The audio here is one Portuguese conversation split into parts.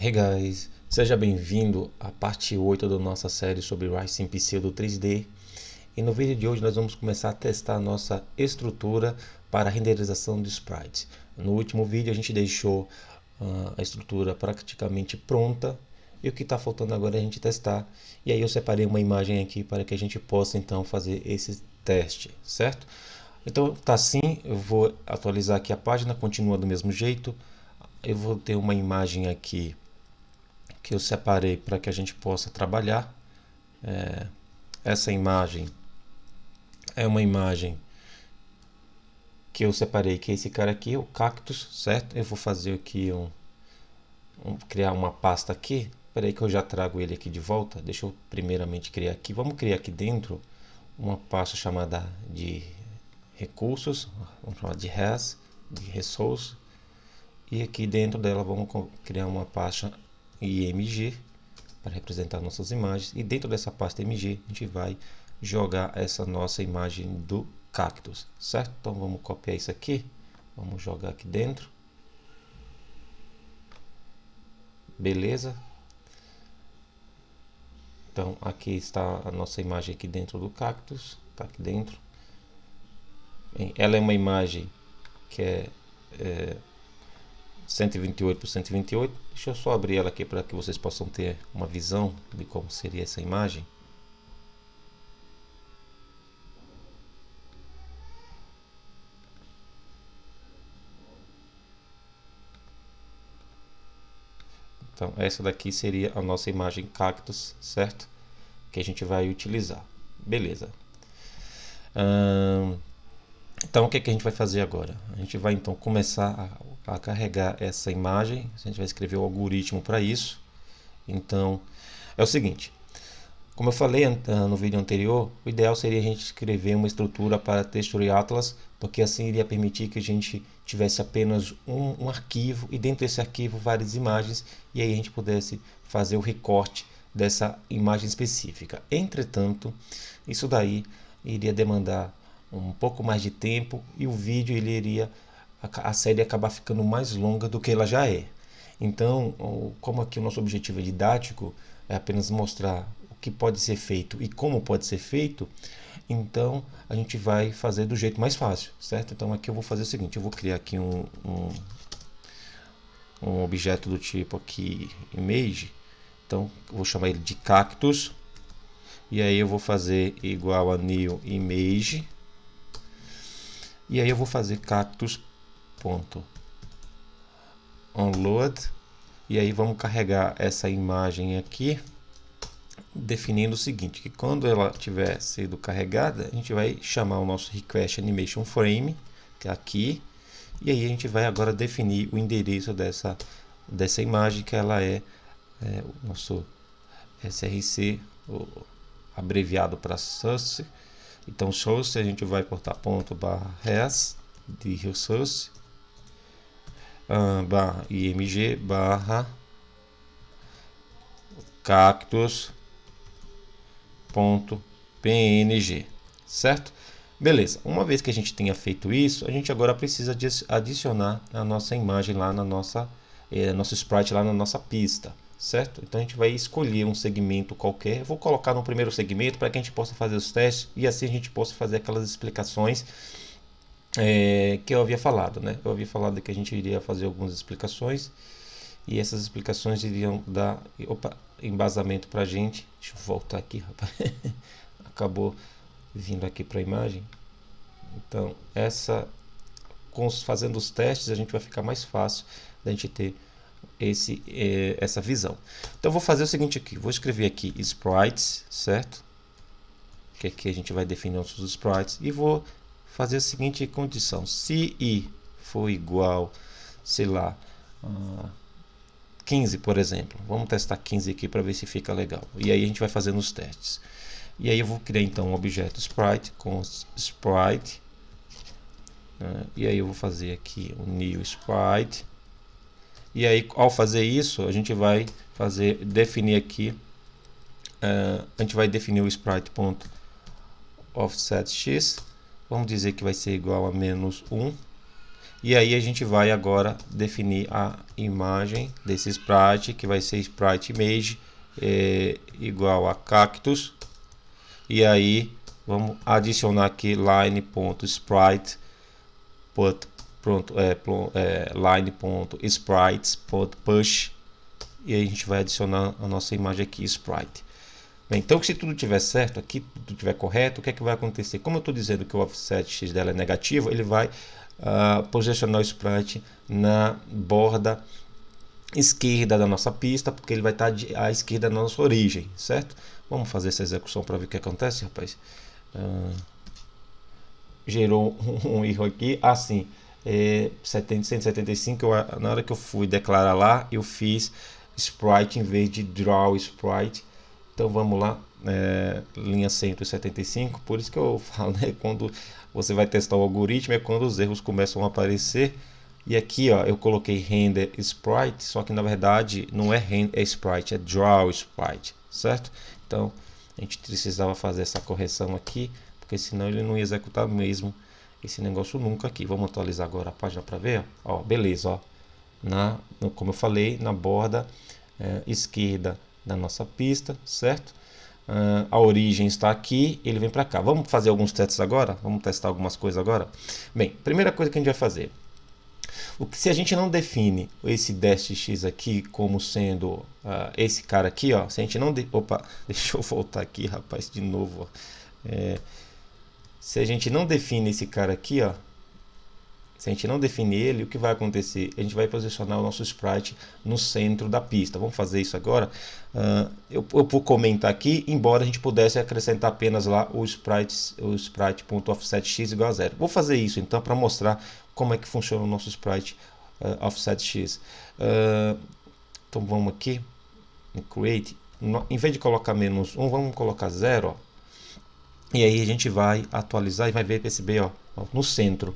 Hey guys, seja bem-vindo à parte 8 da nossa série sobre Rice em Pseudo 3D. E no vídeo de hoje nós vamos começar a testar a nossa estrutura para renderização de sprites. No último vídeo a gente deixou uh, a estrutura praticamente pronta e o que está faltando agora é a gente testar. E aí eu separei uma imagem aqui para que a gente possa então fazer esse teste, certo? Então tá assim, eu vou atualizar aqui a página, continua do mesmo jeito. Eu vou ter uma imagem aqui que eu separei para que a gente possa trabalhar. É, essa imagem é uma imagem que eu separei, que é esse cara aqui, o cactus, certo? Eu vou fazer aqui um, um criar uma pasta aqui. Espera aí que eu já trago ele aqui de volta. Deixa eu primeiramente criar aqui. Vamos criar aqui dentro uma pasta chamada de recursos, vamos chamar de res, de resource. E aqui dentro dela vamos criar uma pasta IMG para representar nossas imagens e dentro dessa pasta MG a gente vai jogar essa nossa imagem do cactus, certo? Então vamos copiar isso aqui, vamos jogar aqui dentro. Beleza? Então aqui está a nossa imagem aqui dentro do cactus, tá aqui dentro. Bem, ela é uma imagem que é, é 128 por 128. Deixa eu só abrir ela aqui para que vocês possam ter uma visão de como seria essa imagem. Então, essa daqui seria a nossa imagem cactus, certo? Que a gente vai utilizar. Beleza. Hum, então, o que, é que a gente vai fazer agora? A gente vai, então, começar a a carregar essa imagem. A gente vai escrever o algoritmo para isso. Então, é o seguinte. Como eu falei ah, no vídeo anterior, o ideal seria a gente escrever uma estrutura para Texture Atlas, porque assim iria permitir que a gente tivesse apenas um, um arquivo e dentro desse arquivo várias imagens e aí a gente pudesse fazer o recorte dessa imagem específica. Entretanto, isso daí iria demandar um pouco mais de tempo e o vídeo ele iria a, série acabar ficando mais longa do que ela já é. Então, como aqui o nosso objetivo é didático, é apenas mostrar o que pode ser feito e como pode ser feito, então a gente vai fazer do jeito mais fácil, certo? Então aqui eu vou fazer o seguinte, eu vou criar aqui um, um, um objeto do tipo aqui image, então vou chamar ele de cactus, e aí eu vou fazer igual a new image, e aí eu vou fazer cactus ponto .onload e aí vamos carregar essa imagem aqui definindo o seguinte, que quando ela tiver sido carregada, a gente vai chamar o nosso request animation frame, que é aqui, e aí a gente vai agora definir o endereço dessa, dessa imagem, que ela é, é o nosso src, abreviado para source, então source a gente vai cortar ponto barra res de resource, barra img barra cactus.png, certo? Beleza, uma vez que a gente tenha feito isso, a gente agora precisa adicionar a nossa imagem lá na nossa, eh, nosso sprite lá na nossa pista, certo? Então a gente vai escolher um segmento qualquer, Eu vou colocar no primeiro segmento para que a gente possa fazer os testes e assim a gente possa fazer aquelas explicações é, que eu havia falado, né? Eu havia falado que a gente iria fazer algumas explicações e essas explicações iriam dar opa, embasamento para a gente. Deixa eu voltar aqui, rapaz. Acabou vindo aqui para a imagem. Então, essa fazendo os testes a gente vai ficar mais fácil da gente ter esse, é, essa visão. Então vou fazer o seguinte aqui, vou escrever aqui sprites, certo? Que aqui a gente vai definir nossos sprites e vou fazer a seguinte condição: se i for igual, sei lá, 15, ah, por exemplo. Vamos testar 15 aqui para ver se fica legal. E aí a gente vai fazendo os testes. E aí eu vou criar então um objeto sprite com sprite. Né? E aí eu vou fazer aqui um new sprite. E aí ao fazer isso, a gente vai fazer definir aqui uh, a gente vai definir o sprite ponto offset x Vamos dizer que vai ser igual a menos 1. E aí a gente vai agora definir a imagem desse sprite, que vai ser sprite image é, igual a cactus. E aí vamos adicionar aqui line.sprite. Pronto, é, é, line.sprites.push. E aí a gente vai adicionar a nossa imagem aqui, sprite. Né? Então, se tudo estiver certo aqui, tudo estiver correto, o que é que vai acontecer? Como eu estou dizendo que o offset x dela é negativo, ele vai uh, posicionar o sprite na borda esquerda da nossa pista, porque ele vai tá estar à esquerda da nossa origem, certo? Vamos fazer essa execução para ver o que acontece, rapaz. Uh, gerou um, erro aqui. Assim, ah, é, 70, 175, eu, na hora que eu fui declarar lá, eu fiz sprite em vez de draw sprite então vamos lá, é, linha 175. Por isso que eu falo, né? Quando você vai testar o algoritmo é quando os erros começam a aparecer. E aqui ó, eu coloquei render sprite, só que na verdade não é render é sprite, é draw sprite, certo? Então a gente precisava fazer essa correção aqui, porque senão ele não ia executar mesmo esse negócio nunca aqui. Vamos atualizar agora a página para ver, ó, beleza, ó. Na, como eu falei, na borda é, esquerda da nossa pista, certo? Uh, a origem está aqui, ele vem para cá. Vamos fazer alguns testes agora? Vamos testar algumas coisas agora? Bem, primeira coisa que a gente vai fazer. O que, se a gente não define esse destx aqui como sendo uh, esse cara aqui, ó, se a gente não... De... Opa, deixa eu voltar aqui, rapaz, de novo. É, se a gente não define esse cara aqui, ó, se a gente não definir ele, o que vai acontecer? A gente vai posicionar o nosso sprite no centro da pista. Vamos fazer isso agora? Uh, eu, eu, vou comentar aqui, embora a gente pudesse acrescentar apenas lá o sprite, o sprite.offsetx igual a zero. Vou fazer isso então para mostrar como é que funciona o nosso sprite uh, ah, offsetx. Uh, ah, então vamos aqui em create. No, em vez de colocar menos 1, vamos colocar 0. E aí a gente vai atualizar e vai ver perceber ó, ó no centro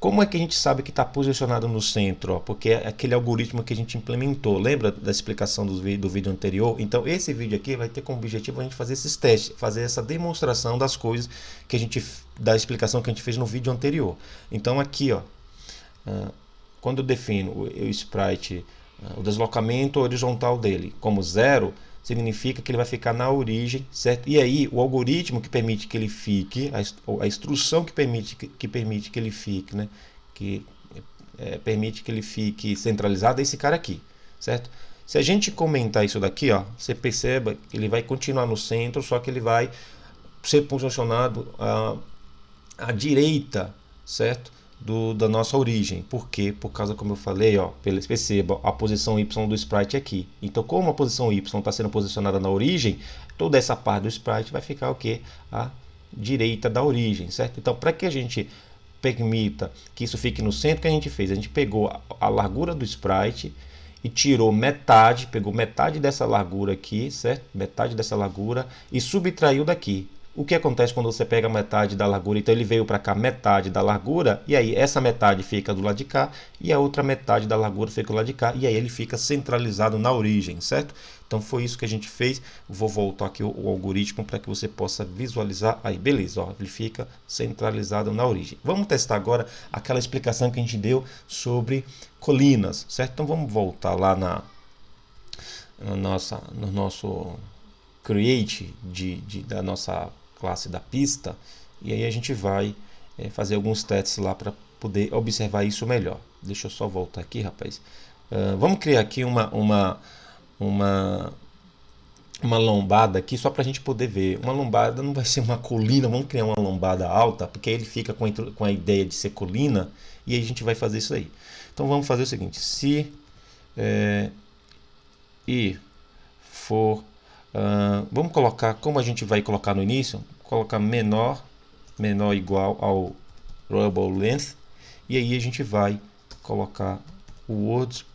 como é que a gente sabe que está posicionado no centro? Porque é aquele algoritmo que a gente implementou. Lembra da explicação do, do vídeo anterior? Então, esse vídeo aqui vai ter como objetivo a gente fazer esses testes, fazer essa demonstração das coisas que a gente. da explicação que a gente fez no vídeo anterior. Então, aqui, ó, ah, quando eu defino o, o sprite, ah, o deslocamento horizontal dele como zero significa que ele vai ficar na origem, certo? E aí, o algoritmo que permite que ele fique, a, instrução que permite que, que permite que ele fique, né? Que é, permite que ele fique centralizado é esse cara aqui, certo? Se a gente comentar isso daqui, ó, você perceba que ele vai continuar no centro, só que ele vai ser posicionado à, ah, à direita, certo? do, da nossa origem. Por quê? Por causa, como eu falei, ó, perceba a posição Y do sprite aqui. Então, como a posição Y está sendo posicionada na origem, toda essa parte do sprite vai ficar o quê? A direita da origem, certo? Então, para que a gente permita que isso fique no centro, o que a gente fez? A gente pegou a, a largura do sprite e tirou metade, pegou metade dessa largura aqui, certo? Metade dessa largura e subtraiu daqui. O que acontece quando você pega metade da largura? Então ele veio para cá metade da largura, e aí essa metade fica do lado de cá, e a outra metade da largura fica do lado de cá, e aí ele fica centralizado na origem, certo? Então foi isso que a gente fez. Vou voltar aqui o, o algoritmo para que você possa visualizar. Aí, beleza, ó, ele fica centralizado na origem. Vamos testar agora aquela explicação que a gente deu sobre colinas, certo? Então vamos voltar lá na, na nossa, no nosso create de, de da nossa classe da pista, e aí a gente vai é, fazer alguns testes lá para poder observar isso melhor. Deixa eu só voltar aqui, rapaz. Uh, vamos criar aqui uma, uma, uma, uma lombada aqui só para a gente poder ver. Uma lombada não vai ser uma colina, vamos criar uma lombada alta, porque ele fica com, com a ideia de ser colina e aí a gente vai fazer isso aí. Então vamos fazer o seguinte, se é, for Uh, vamos colocar, como a gente vai colocar no início, colocar menor, menor igual ao Rubble Length. E aí a gente vai colocar o words.y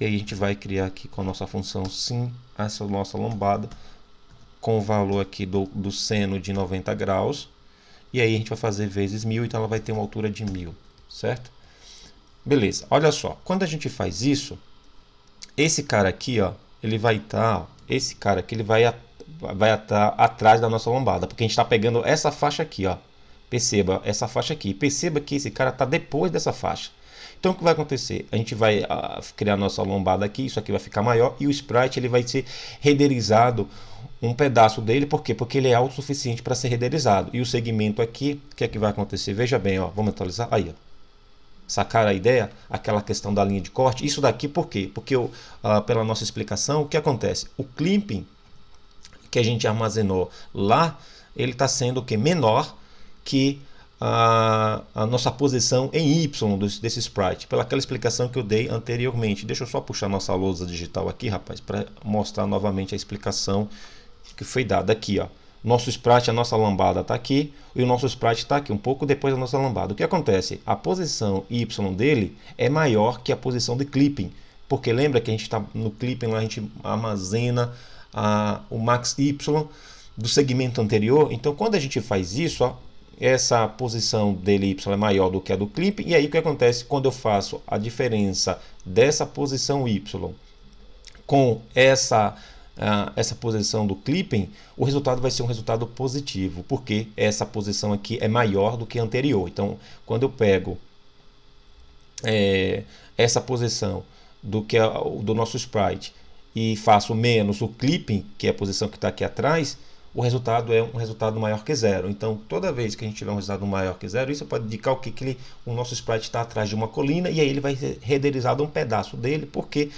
e aí a gente vai criar aqui com a nossa função sim essa nossa lombada com o valor aqui do, do seno de 90 graus e aí a gente vai fazer vezes mil então ela vai ter uma altura de mil certo beleza olha só quando a gente faz isso esse cara aqui ó ele vai estar, tá, esse cara aqui, ele vai estar vai tá atrás da nossa lombada, porque a gente está pegando essa faixa aqui, ó. Perceba essa faixa aqui. Perceba que esse cara está depois dessa faixa. Então o que vai acontecer? A gente vai ah, a, criar nossa lombada aqui, isso aqui vai ficar maior e o sprite ele vai ser renderizado um pedaço dele, por quê? Porque ele é autossuficiente para ser renderizado. E o segmento aqui, o que é que vai acontecer? Veja bem, ó, vamos atualizar aí, ó sacar a ideia? Aquela questão da linha de corte? Isso daqui por quê? Porque, eu, ah, pela nossa explicação, o que acontece? O clipping que a gente armazenou lá, ele está sendo o que? Menor que a, ah, a, nossa posição em Y desse sprite, pelaquela explicação que eu dei anteriormente. Deixa eu só puxar nossa lousa digital aqui, rapaz, para mostrar novamente a explicação que foi dada aqui, ó. Nosso sprite, a nossa lambada está aqui e o nosso sprite está aqui, um pouco depois da nossa lambada. O que acontece? A posição Y dele é maior que a posição de clipping, porque lembra que a gente está no clipping, lá a gente armazena a, o max Y do segmento anterior. Então, quando a gente faz isso, ó, essa posição dele Y é maior do que a do clipping. E aí, o que acontece quando eu faço a diferença dessa posição Y com essa ah, essa posição do clipping, o resultado vai ser um resultado positivo, porque essa posição aqui é maior do que a anterior. Então, quando eu pego é, essa posição do, que a, do nosso sprite e faço menos o clipping, que é a posição que está aqui atrás, o resultado é um resultado maior que zero. Então, toda vez que a gente tiver um resultado maior que zero, isso pode indicar o que, que ele, o nosso sprite está atrás de uma colina e aí ele vai renderizado um pedaço dele, porque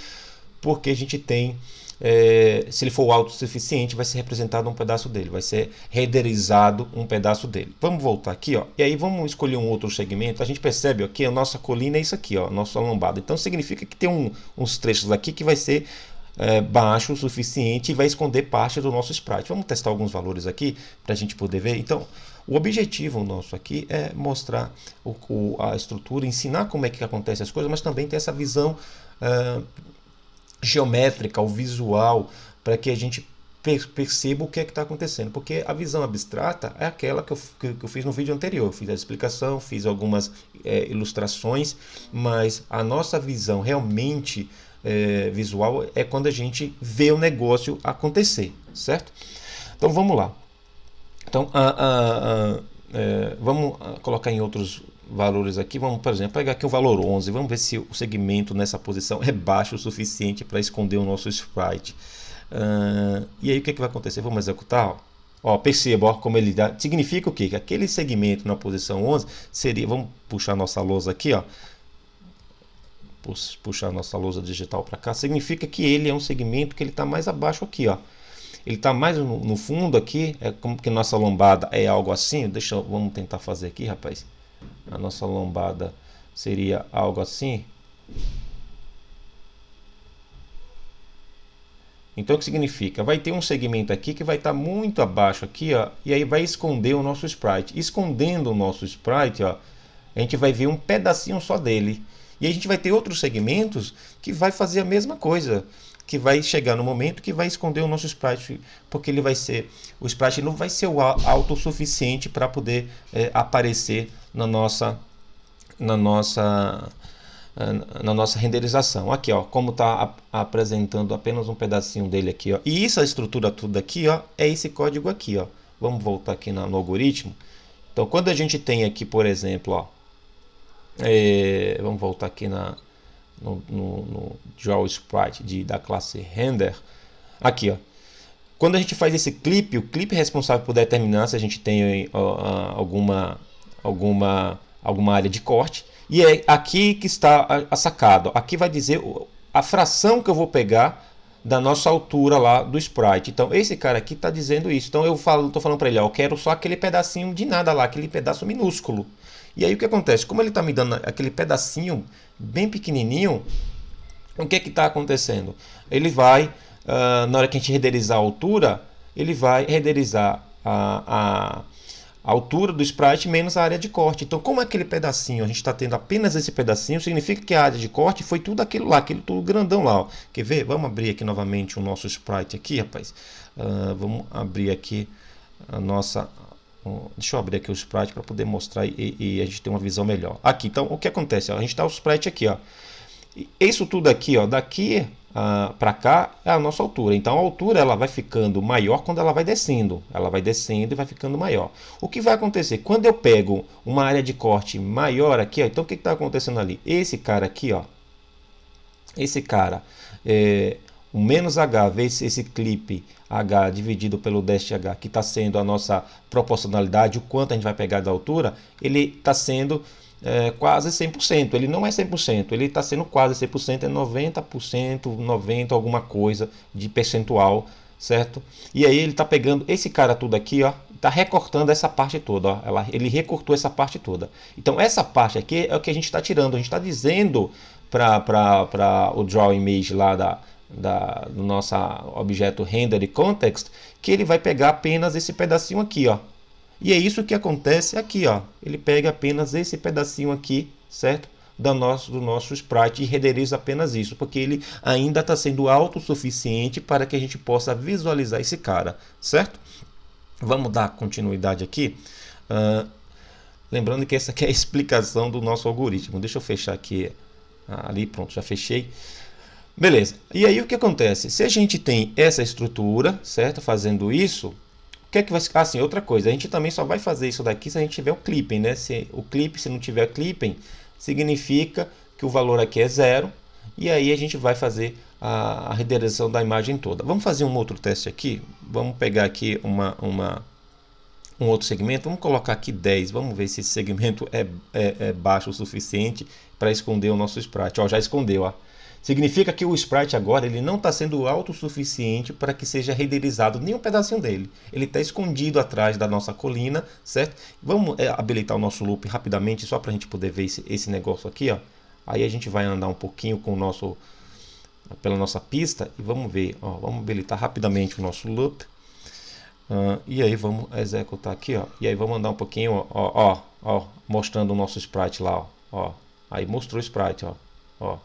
porque a gente tem. É, se ele for auto-suficiente vai ser representado um pedaço dele, vai ser renderizado um pedaço dele. Vamos voltar aqui, ó, e aí vamos escolher um outro segmento. A gente percebe ó, que a nossa colina é isso aqui, ó, a nossa lombada. Então significa que tem um, uns trechos aqui que vai ser é, baixo o suficiente e vai esconder parte do nosso sprite. Vamos testar alguns valores aqui para a gente poder ver. Então, o objetivo nosso aqui é mostrar o, o, a estrutura, ensinar como é que acontece as coisas, mas também ter essa visão. Uh, geométrica, o visual, para que a gente perceba o que é que está acontecendo. Porque a visão abstrata é aquela que eu, que, eu fiz no vídeo anterior. Eu fiz a explicação, fiz algumas é, ilustrações, mas a nossa visão realmente é, visual é quando a gente vê o negócio acontecer, certo? Então vamos lá. Então, a, a, a, é, vamos colocar em outros valores aqui, vamos, por exemplo, pegar aqui o valor 11, vamos ver se o segmento nessa posição é baixo o suficiente para esconder o nosso sprite. Uh, e aí o que, é que vai acontecer? Vamos executar? Ó, perceba ó, como ele dá. Significa o quê? Que aquele segmento na posição 11 seria. Vamos puxar nossa lousa aqui, ó. Puxar nossa lousa digital para cá. Significa que ele é um segmento que ele está mais abaixo aqui, ó ele está mais no, no, fundo aqui, é como que nossa lombada é algo assim, deixa, vamos tentar fazer aqui, rapaz a nossa lombada seria algo assim. Então o que significa? Vai ter um segmento aqui que vai estar tá muito abaixo aqui, ó, e aí vai esconder o nosso sprite. Escondendo o nosso sprite, ó, a gente vai ver um pedacinho só dele. E a gente vai ter outros segmentos que vai fazer a mesma coisa que vai chegar no momento que vai esconder o nosso sprite, porque ele vai ser o sprite não vai ser o autossuficiente para poder é, aparecer na nossa na nossa eh, na nossa renderização. Aqui, ó, como está apresentando apenas um pedacinho dele aqui, ó. E essa estrutura tudo aqui, ó, é esse código aqui, ó. Vamos voltar aqui no, no algoritmo. Então, quando a gente tem aqui, por exemplo, ó, é, vamos voltar aqui na, no, no, no Draw Sprite de, da classe Render. Aqui, ó. Quando a gente faz esse clipe, o clipe é responsável por determinar se a gente tem ó, alguma, alguma, alguma área de corte. E é aqui que está a, sacada. Aqui vai dizer a fração que eu vou pegar da nossa altura lá do sprite. Então, esse cara aqui está dizendo isso. Então, eu estou falando para ele, ó, eu quero só aquele pedacinho de nada lá, aquele pedaço minúsculo. E aí o que acontece? Como ele está me dando aquele pedacinho bem pequenininho, o que é que está acontecendo? Ele vai, uh, na hora que a gente renderizar a altura, ele vai renderizar a, a, altura do sprite menos a área de corte. Então, como aquele pedacinho, a gente está tendo apenas esse pedacinho, significa que a área de corte foi tudo aquilo lá, aquele tudo grandão lá. Ó. Quer ver? Vamos abrir aqui novamente o nosso sprite aqui, rapaz. Uh, vamos abrir aqui a nossa Hum, deixa eu abrir aqui o sprite para poder mostrar e, e, a gente ter uma visão melhor. Aqui, então, o que acontece? a gente está o sprite aqui, ó. Isso tudo aqui, ó, daqui ah, para cá é a nossa altura. Então, a altura ela vai ficando maior quando ela vai descendo. Ela vai descendo e vai ficando maior. O que vai acontecer? Quando eu pego uma área de corte maior aqui, ó, então o que está acontecendo ali? Esse cara aqui, ó, esse cara, é, o menos H vezes esse clipe H dividido pelo dash H, que está sendo a nossa proporcionalidade, o quanto a gente vai pegar da altura, ele está sendo é, quase 100%. Ele não é 100%, ele está sendo quase 100%, é 90%, 90% alguma coisa de percentual, certo? E aí ele está pegando esse cara tudo aqui, ó, está recortando essa parte toda, ó, ela, ele recortou essa parte toda. Então essa parte aqui é o que a gente está tirando, a gente está dizendo para o Draw Image lá da da, do nosso ah, objeto render e context, que ele vai pegar apenas esse pedacinho aqui, ó. E é isso que acontece aqui, ó. Ele pega apenas esse pedacinho aqui, certo? Do nosso, do nosso sprite e renderiza apenas isso, porque ele ainda está sendo autossuficiente para que a gente possa visualizar esse cara, certo? Vamos dar continuidade aqui. Uh, lembrando que essa aqui é a explicação do nosso algoritmo. Deixa eu fechar aqui. Ah, ali, pronto, já fechei. Beleza. E aí o que acontece? Se a gente tem essa estrutura, certo? Fazendo isso, o que é que vai ficar? Assim, ah, outra coisa, a gente também só vai fazer isso daqui se a gente tiver o clipping, né? Se o clipe, se não tiver clipping, significa que o valor aqui é zero. E aí a gente vai fazer a, a renderização da imagem toda. Vamos fazer um outro teste aqui? Vamos pegar aqui uma, uma, um outro segmento. Vamos colocar aqui 10. Vamos ver se esse segmento é, é, é baixo o suficiente para esconder o nosso sprite. Ó, já escondeu, ó. Significa que o sprite agora ele não está sendo autossuficiente para que seja renderizado nenhum pedacinho dele. Ele está escondido atrás da nossa colina, certo? Vamos é, habilitar o nosso loop rapidamente só para a gente poder ver esse, esse negócio aqui, ó. Aí a gente vai andar um pouquinho com o nosso pela nossa pista e vamos ver, ó, vamos habilitar rapidamente o nosso loop. Uh, e aí vamos executar aqui, ó. E aí vamos andar um pouquinho, ó, ó, ó, mostrando o nosso sprite lá, ó, ó. Aí mostrou o sprite, ó, ó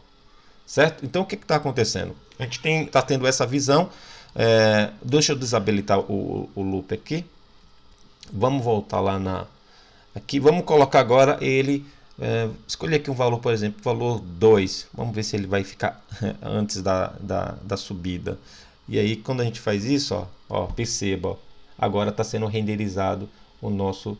certo? Então o que está acontecendo? A gente tem está tendo essa visão. É, deixa eu desabilitar o, o, loop aqui. Vamos voltar lá na... Aqui, vamos colocar agora ele... É, escolher aqui um valor, por exemplo, valor 2. Vamos ver se ele vai ficar antes da, da, da, subida. E aí, quando a gente faz isso, ó, ó perceba, ó, agora está sendo renderizado o nosso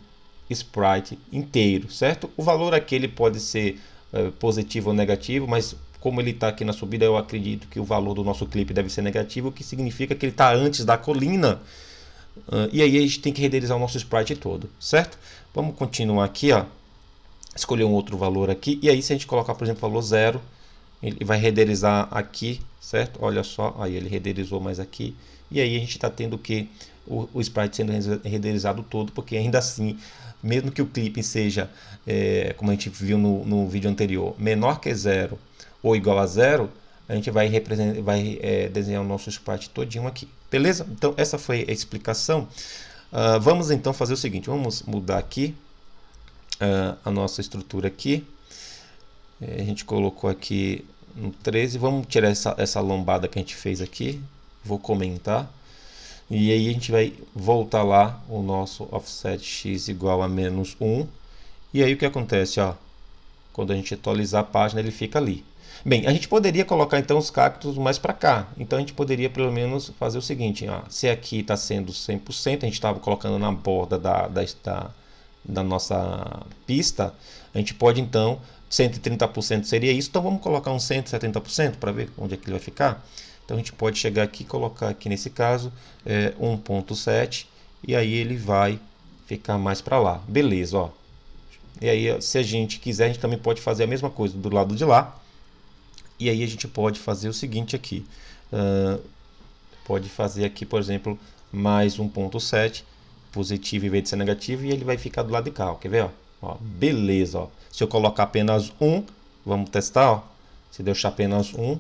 sprite inteiro, certo? O valor aqui ele pode ser é, positivo ou negativo, mas como ele está aqui na subida, eu acredito que o valor do nosso clipe deve ser negativo, o que significa que ele está antes da colina. Uh, e aí a gente tem que renderizar o nosso sprite todo, certo? Vamos continuar aqui, ó. Escolher um outro valor aqui. E aí se a gente colocar, por exemplo, o valor 0, ele vai renderizar aqui, certo? Olha só, aí ele renderizou mais aqui. E aí a gente está tendo que o, o, sprite sendo renderizado todo, porque ainda assim, mesmo que o clipe seja, é, como a gente viu no, no vídeo anterior, menor que zero, ou igual a zero, a gente vai, vai é, desenhar o nosso sprite todinho aqui. Beleza? Então, essa foi a explicação. Uh, vamos então fazer o seguinte, vamos mudar aqui uh, a nossa estrutura aqui. É, a gente colocou aqui no 13, vamos tirar essa, essa lombada que a gente fez aqui. Vou comentar. E aí a gente vai voltar lá o nosso offset x igual a menos 1. E aí o que acontece, ó? Quando a gente atualizar a página, ele fica ali. Bem, a gente poderia colocar então os cactos mais para cá. Então a gente poderia pelo menos fazer o seguinte, ó, se aqui está sendo 100%, a gente estava colocando na borda da, da, da, da nossa pista, a gente pode então, 130% seria isso, então vamos colocar um 170% para ver onde é que ele vai ficar. Então a gente pode chegar aqui e colocar aqui nesse caso é, 1.7 e aí ele vai ficar mais para lá. Beleza, ó. E aí se a gente quiser, a gente também pode fazer a mesma coisa do lado de lá. E aí a gente pode fazer o seguinte aqui. Uh, pode fazer aqui, por exemplo, mais 1.7 positivo em vez de ser negativo e ele vai ficar do lado de cá, ó. quer ver? Ó? ó? beleza, ó. se eu colocar apenas 1, vamos testar, ó. se deixar apenas 1,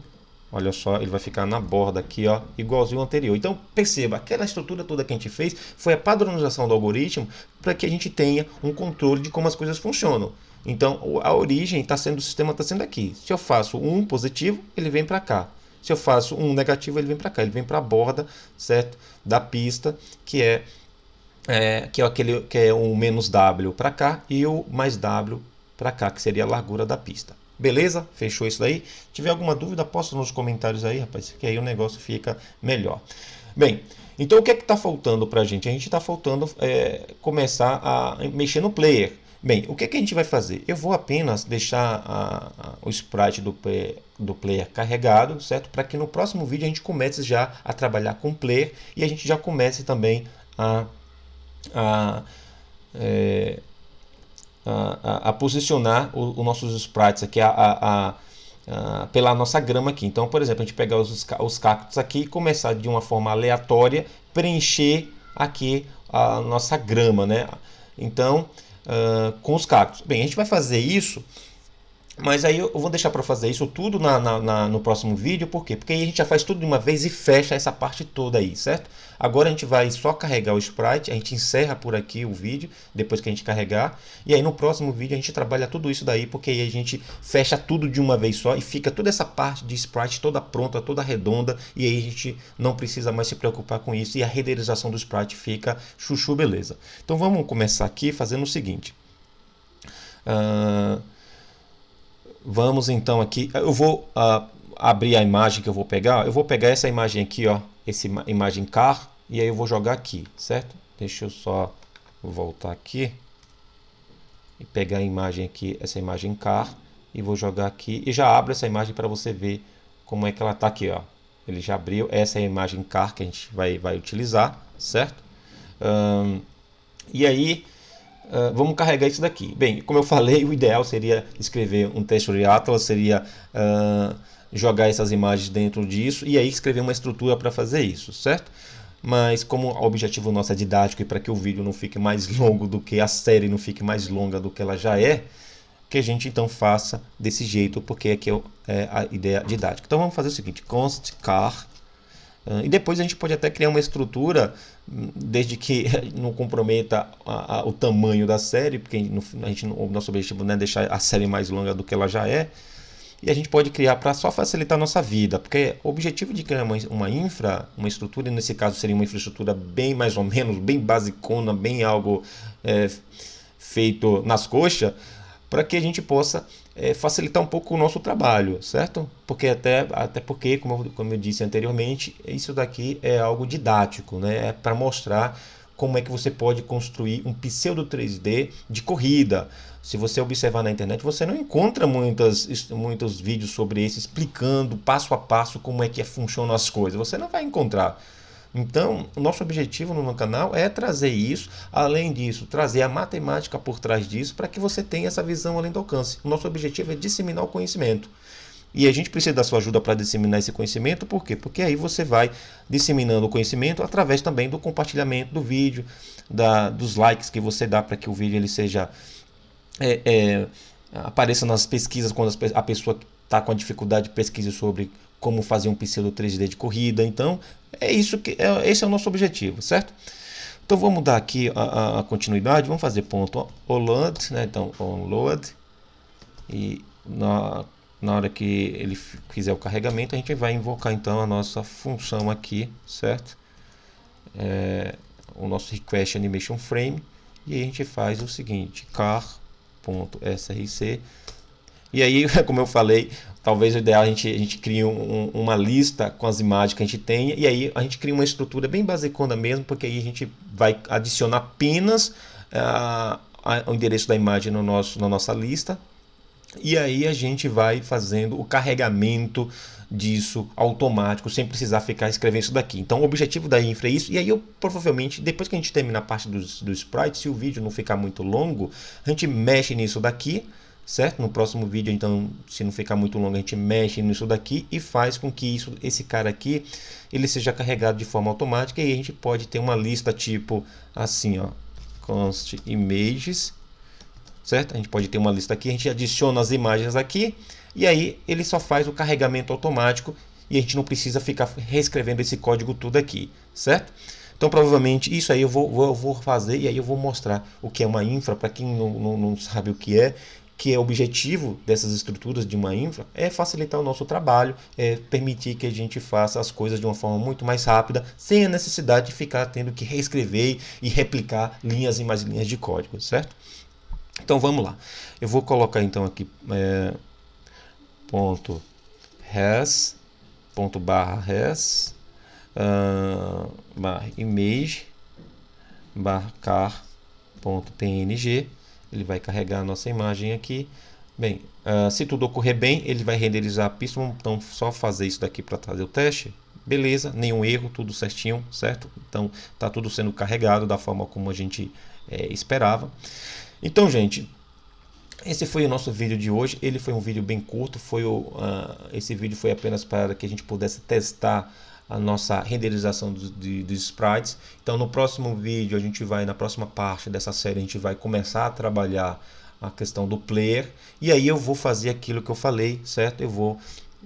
olha só, ele vai ficar na borda aqui, ó, igualzinho ao anterior. Então perceba, aquela estrutura toda que a gente fez foi a padronização do algoritmo para que a gente tenha um controle de como as coisas funcionam. Então, a origem está sendo, do sistema está sendo aqui. Se eu faço um positivo, ele vem para cá. Se eu faço um negativo, ele vem para cá. Ele vem para a borda, certo? Da pista, que é, é, que é aquele que é um menos W para cá e o mais W para cá, que seria a largura da pista. Beleza? Fechou isso daí? Se tiver alguma dúvida, posta nos comentários aí, rapaz, que aí o negócio fica melhor. Bem, então o que é que está faltando para a gente? A gente está faltando é, começar a mexer no player. Bem, o que, é que a gente vai fazer? Eu vou apenas deixar a, a, o sprite do, do player carregado, certo? Para que no próximo vídeo a gente comece já a trabalhar com o player e a gente já comece também a, a, é, a, a posicionar os, nossos sprites aqui, a, pela nossa grama aqui. Então, por exemplo, a gente pegar os, os cactos aqui e começar de uma forma aleatória, preencher aqui a nossa grama, né? Então, com os cactos. Bem, a gente vai fazer isso mas aí eu vou deixar para fazer isso tudo na, na, na, no próximo vídeo, por quê? Porque aí a gente já faz tudo de uma vez e fecha essa parte toda aí, certo? Agora a gente vai só carregar o sprite, a gente encerra por aqui o vídeo, depois que a gente carregar. E aí no próximo vídeo a gente trabalha tudo isso daí, porque aí a gente fecha tudo de uma vez só e fica toda essa parte de sprite toda pronta, toda redonda. E aí a gente não precisa mais se preocupar com isso e a renderização do sprite fica chuchu beleza. Então vamos começar aqui fazendo o seguinte. Uh Vamos então aqui. Eu vou uh, abrir a imagem que eu vou pegar. Eu vou pegar essa imagem aqui, ó. Essa imagem car. E aí eu vou jogar aqui, certo? Deixa eu só voltar aqui. E pegar a imagem aqui, essa imagem car. E vou jogar aqui. E já abro essa imagem para você ver como é que ela tá aqui, ó. Ele já abriu. Essa é a imagem car que a gente vai, vai utilizar, certo? Um, e aí ah, vamos carregar isso daqui. Bem, como eu falei, o ideal seria escrever um de atlas, seria uh, jogar essas imagens dentro disso e aí escrever uma estrutura para fazer isso, certo? Mas como o objetivo nosso é didático e para que o vídeo não fique mais longo do que a série não fique mais longa do que ela já é, que a gente então faça desse jeito, porque aqui é, é a ideia didática. Então vamos fazer o seguinte, const car e depois a gente pode até criar uma estrutura, desde que não comprometa a, a, o tamanho da série, porque a gente, o nosso objetivo não é deixar a série mais longa do que ela já é. E a gente pode criar para só facilitar a nossa vida, porque o objetivo de criar uma, uma infra, uma estrutura, e nesse caso seria uma infraestrutura bem mais ou menos, bem basicona, bem algo é, feito nas coxas, para que a gente possa é, facilitar um pouco o nosso trabalho, certo? Porque até, até porque, como, eu, como eu disse anteriormente, isso daqui é algo didático, né? É para mostrar como é que você pode construir um pseudo 3D de corrida. Se você observar na internet, você não encontra muitas, muitos vídeos sobre isso explicando passo a passo como é que é, funcionam as coisas. Você não vai encontrar. Então, o nosso objetivo no canal é trazer isso, além disso, trazer a matemática por trás disso, para que você tenha essa visão além do alcance. O nosso objetivo é disseminar o conhecimento. E a gente precisa da sua ajuda para disseminar esse conhecimento, por quê? Porque aí você vai disseminando o conhecimento através também do compartilhamento do vídeo, da, dos likes que você dá para que o vídeo ele seja. É, é, apareça nas pesquisas quando a pessoa está com a dificuldade de pesquisa sobre como fazer um pseudo 3D de corrida. Então, é isso que é, esse é o nosso objetivo, certo? Então vamos dar aqui a, a continuidade, vamos fazer ponto onload, né? Então onload e na, na hora que ele fizer o carregamento a gente vai invocar então a nossa função aqui, certo? É, o nosso request animation frame e a gente faz o seguinte car.src e aí, como eu falei, talvez o ideal é a gente, a gente crie um, uma lista com as imagens que a gente tem e aí a gente cria uma estrutura bem basicona mesmo, porque aí a gente vai adicionar apenas uh, o endereço da imagem no nosso, na nossa lista e aí a gente vai fazendo o carregamento disso automático, sem precisar ficar escrevendo isso daqui. Então o objetivo da infra é isso, e aí eu provavelmente, depois que a gente terminar a parte dos, do sprite, se o vídeo não ficar muito longo, a gente mexe nisso daqui, certo? No próximo vídeo, então, se não ficar muito longo, a gente mexe nisso daqui e faz com que isso, esse cara aqui, ele seja carregado de forma automática e a gente pode ter uma lista tipo assim, ó, const images, certo? A gente pode ter uma lista aqui, a gente adiciona as imagens aqui e aí ele só faz o carregamento automático e a gente não precisa ficar reescrevendo esse código tudo aqui, certo? Então, provavelmente, isso aí eu vou, vou, vou fazer e aí eu vou mostrar o que é uma infra para quem não, não, não sabe o que é que é o objetivo dessas estruturas de uma infra, é facilitar o nosso trabalho, é permitir que a gente faça as coisas de uma forma muito mais rápida, sem a necessidade de ficar tendo que reescrever e replicar linhas e mais linhas de código, certo? Então vamos lá. Eu vou colocar então aqui é, ponto res, ponto barra res, uh, barra image, barra car, ponto png, ele vai carregar a nossa imagem aqui. Bem, uh, se tudo ocorrer bem, ele vai renderizar a pista. então só fazer isso daqui para trazer o teste. Beleza, nenhum erro, tudo certinho, certo? Então está tudo sendo carregado da forma como a gente é, esperava. Então, gente, esse foi o nosso vídeo de hoje. Ele foi um vídeo bem curto. Foi o, uh, esse vídeo foi apenas para que a gente pudesse testar a nossa renderização dos, de, dos sprites. Então no próximo vídeo, a gente vai, na próxima parte dessa série, a gente vai começar a trabalhar a questão do player. E aí eu vou fazer aquilo que eu falei, certo? Eu vou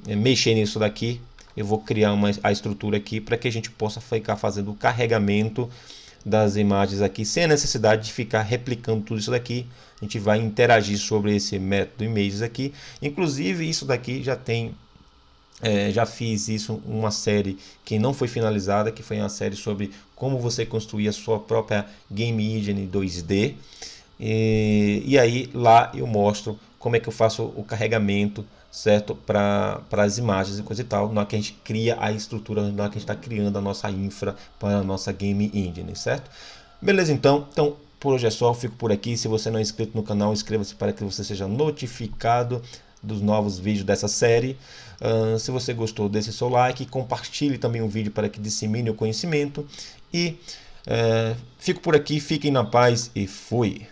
eh, mexer nisso daqui, eu vou criar uma, a estrutura aqui para que a gente possa ficar fazendo o carregamento das imagens aqui sem a necessidade de ficar replicando tudo isso daqui. A gente vai interagir sobre esse método images aqui. Inclusive isso daqui já tem é, já fiz isso uma série que não foi finalizada, que foi uma série sobre como você construir a sua própria game engine 2D. E, e aí lá eu mostro como é que eu faço o carregamento certo para as imagens e coisa e tal, na hora que a gente cria a estrutura, na hora que a gente está criando a nossa infra para a nossa game engine, certo? Beleza, então, então por hoje é só, fico por aqui. Se você não é inscrito no canal, inscreva-se para que você seja notificado dos novos vídeos dessa série. Uh, se você gostou, deixe seu like, compartilhe também o vídeo para que dissemine o conhecimento. E uh, fico por aqui, fiquem na paz e fui!